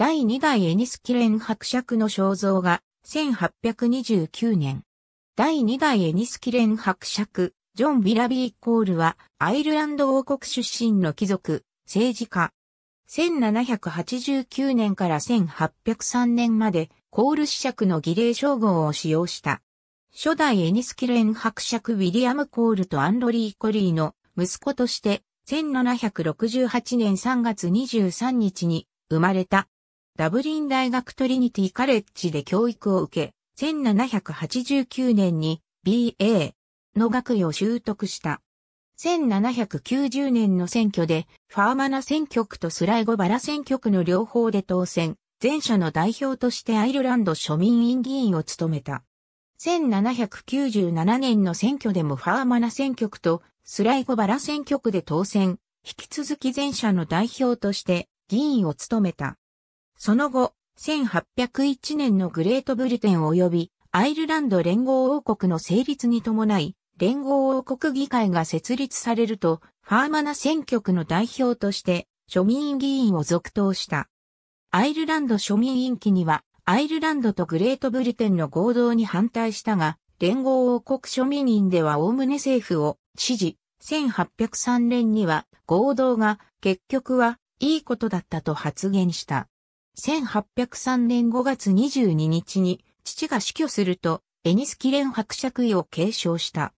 第2代エニスキレン伯爵の肖像が1829年。第2代エニスキレン伯爵、ジョン・ビラビー・コールはアイルランド王国出身の貴族、政治家。1789年から1803年までコール子爵の儀礼称号を使用した。初代エニスキレン伯爵ウィリアム・コールとアンドリー・コリーの息子として1768年3月23日に生まれたダブリン大学トリニティカレッジで教育を受け、1789年に BA の学位を習得した。1790年の選挙で、ファーマナ選挙区とスライゴバラ選挙区の両方で当選、前者の代表としてアイルランド庶民院議員を務めた。1797年の選挙でもファーマナ選挙区とスライゴバラ選挙区で当選、引き続き前者の代表として議員を務めた。その後、1801年のグレートブリテン及びアイルランド連合王国の成立に伴い、連合王国議会が設立されると、ファーマナ選挙区の代表として庶民議員を続投した。アイルランド庶民院期には、アイルランドとグレートブリテンの合同に反対したが、連合王国庶民院ではおおむね政府を支持、1803年には合同が結局はいいことだったと発言した。1803年5月22日に父が死去すると、エニスキレン伯爵位を継承した。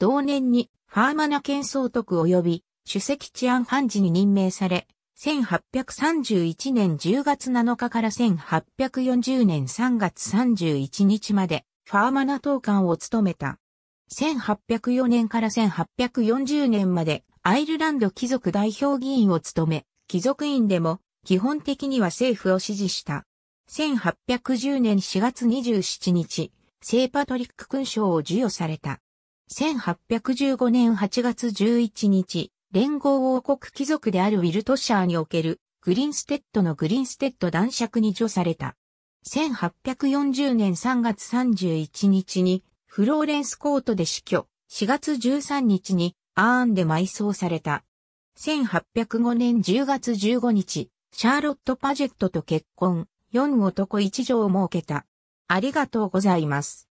同年にファーマナ県総督及び主席治安判事に任命され、1831年10月7日から1840年3月31日までファーマナ党官を務めた。1804年から1840年までアイルランド貴族代表議員を務め、貴族院でも基本的には政府を支持した。1810年4月27日、聖パトリック勲章を授与された。1815年8月11日、連合王国貴族であるウィルトシャーにおけるグリンステッドのグリンステッド男爵に除された。1840年3月31日にフローレンスコートで死去。4月13日にアーンで埋葬された。1805年10月15日、シャーロット・パジェットと結婚、4男1女を設けた。ありがとうございます。